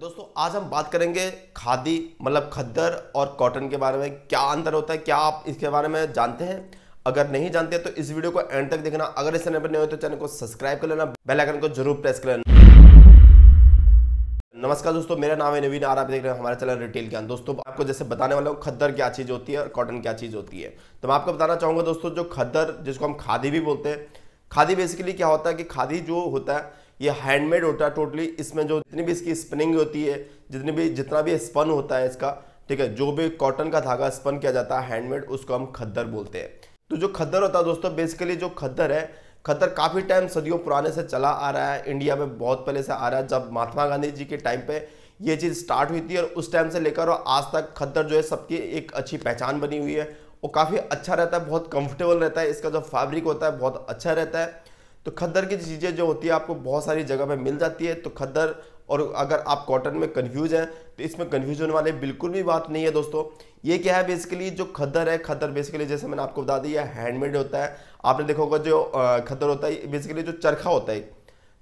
दोस्तों आज हम बात करेंगे खादी मतलब खद्दर और कॉटन के बारे में क्या अंतर होता है क्या आप इसके बारे में जानते हैं अगर नहीं जानते तो इस वीडियो को एंड तक देखना अगर इस चैनल पर नहीं हो तो चैनल को सब्सक्राइब कर लेना बेल आइकन को जरूर प्रेस कर लेना नमस्कार दोस्तों मेरा नाम है नवीन आर आप देख रहे हैं हमारे चैनल रिटेल ज्ञान दोस्तों आपको जैसे बताने वाला हूँ खद्दर क्या चीज़ होती है और कॉटन क्या चीज़ होती है तो मैं आपको बताना चाहूंगा दोस्तों जो खद्दर जिसको हम खादी भी बोलते हैं खादी बेसिकली क्या होता है कि खादी जो होता है ये हैंडमेड होता है टोटली इसमें जो जितनी भी इसकी स्पिनिंग होती है जितनी भी जितना भी स्पन होता है इसका ठीक है जो भी कॉटन का धागा स्पन किया जाता है हैंडमेड उसको हम खद्दर बोलते हैं तो जो खद्दर होता है दोस्तों बेसिकली जो खद्दर है खद्दर काफ़ी टाइम सदियों पुराने से चला आ रहा है इंडिया में बहुत पहले से आ रहा है जब महात्मा गांधी जी के टाइम पे ये चीज़ स्टार्ट हुई थी और उस टाइम से लेकर और आज तक खद्दर जो है सबकी एक अच्छी पहचान बनी हुई है वो काफ़ी अच्छा रहता है बहुत कंफर्टेबल रहता है इसका जो फैब्रिक होता है बहुत अच्छा रहता है तो खद्दर की चीज़ें जो होती है आपको बहुत सारी जगह पे मिल जाती है तो खद्दर और अगर आप कॉटन में कन्फ्यूज हैं तो इसमें कन्फ्यूज होने वाले बिल्कुल भी बात नहीं है दोस्तों ये क्या है बेसिकली जो खद्दर है खद्दर बेसिकली जैसे मैंने आपको बता दिया हैंडमेड होता है आपने देखा होगा जो खद्दर होता है बेसिकली जो चरखा होता है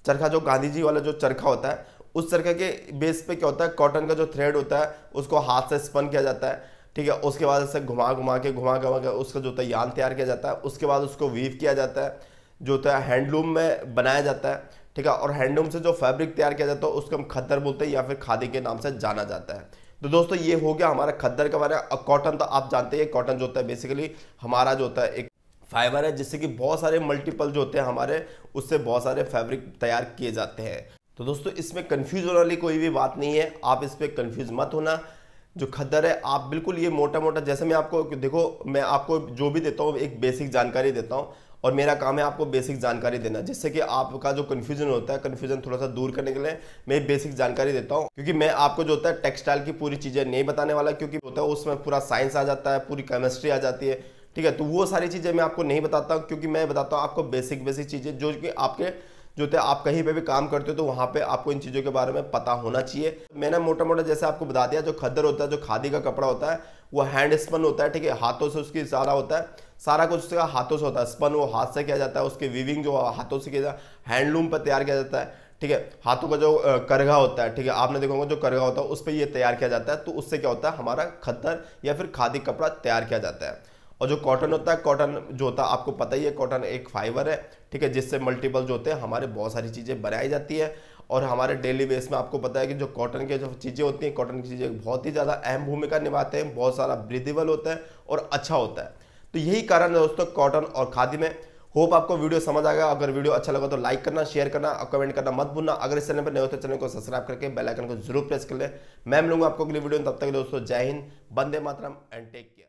चरखा जो गांधी जी वाला जो चरखा होता है उस चरखे के बेस पे क्या होता है कॉटन का जो थ्रेड होता है उसको हाथ से स्पन किया जाता है ठीक है उसके बाद से घुमा घुमा के घुमा घुमा के उसका जो तैयार तैयार किया जाता है उसके बाद उसको वीव किया जाता है जो होता है हैंडलूम में बनाया जाता है ठीक है और हैंडलूम से जो फैब्रिक तैयार किया जाता है उसको हम खद्दर बोलते हैं या फिर खादी के नाम से जाना जाता है तो दोस्तों ये हो गया हमारा खद्दर का बारे में कॉटन तो आप जानते हैं कॉटन जो होता है बेसिकली हमारा जो होता है एक फाइबर है जिससे कि बहुत सारे मल्टीपल जो होते हैं हमारे उससे बहुत सारे फैब्रिक तैयार किए जाते हैं तो दोस्तों इसमें कन्फ्यूज होने वाली कोई भी बात नहीं है आप इस पर कन्फ्यूज मत होना जो खद्दर है आप बिल्कुल ये मोटा मोटा जैसे मैं आपको देखो मैं आपको जो भी देता हूँ एक बेसिक जानकारी देता हूँ और मेरा काम है आपको बेसिक जानकारी देना जिससे कि आपका जो कन्फ्यूजन होता है कन्फ्यूजन थोड़ा सा दूर करने के लिए मैं बेसिक जानकारी देता हूँ क्योंकि मैं आपको जो होता है टेक्सटाइल की पूरी चीज़ें नहीं बताने वाला क्योंकि होता है उसमें पूरा साइंस आ जाता है पूरी केमिस्ट्री आ जाती है ठीक है तो वो सारी चीज़ें मैं आपको नहीं बताता हूँ क्योंकि मैं बताता हूँ आपको बेसिक बेसिक चीज़ें जो कि आपके जो होते आप कहीं पे भी काम करते हो तो वहाँ पे आपको इन चीज़ों के बारे में पता होना चाहिए मैंने मोटा मोटा जैसे आपको बता दिया जो खद्दर होता है जो खादी का कपड़ा होता है वो हैंड स्पन होता है ठीक है हाथों से उसकी सारा होता है सारा कुछ उसका हाथों से होता है स्पन वो हाथ से किया जाता है उसके वीविंग जो हाथों से किया जाता है हैंडलूम पर तैयार किया जाता है ठीक है हाथों का जो करघा होता है ठीक है आपने देखा होगा जो करघा होता है उस पर यह तैयार किया जाता है तो उससे क्या होता है हमारा खद्दर या फिर खादी कपड़ा तैयार किया जाता है और जो कॉटन होता है कॉटन जो होता है आपको पता ही है कॉटन एक फाइबर है ठीक है जिससे मल्टीपल जो होते हैं हमारे बहुत सारी चीज़ें बनाई जाती है और हमारे डेली बेस में आपको पता है कि जो कॉटन की जो चीज़ें होती हैं कॉटन की चीज़ें बहुत ही ज़्यादा अहम भूमिका निभाते हैं बहुत सारा ब्रिदेबल होता है और अच्छा होता है तो यही कारण है दोस्तों कॉटन और खादी में होप आपको वीडियो समझ आएगा अगर वीडियो अच्छा लगा तो लाइक करना शेयर करना और कमेंट करना मत भूलना अगर इस चैनल पर नए हो तो चैनल को सब्सक्राइब करके बेल आइकन को जरूर प्रेस कर लें मैं मिलूंगा आपको अगली वीडियो में तब तक दोस्तों जय हिंद बंदे मातरम एंड टेक केयर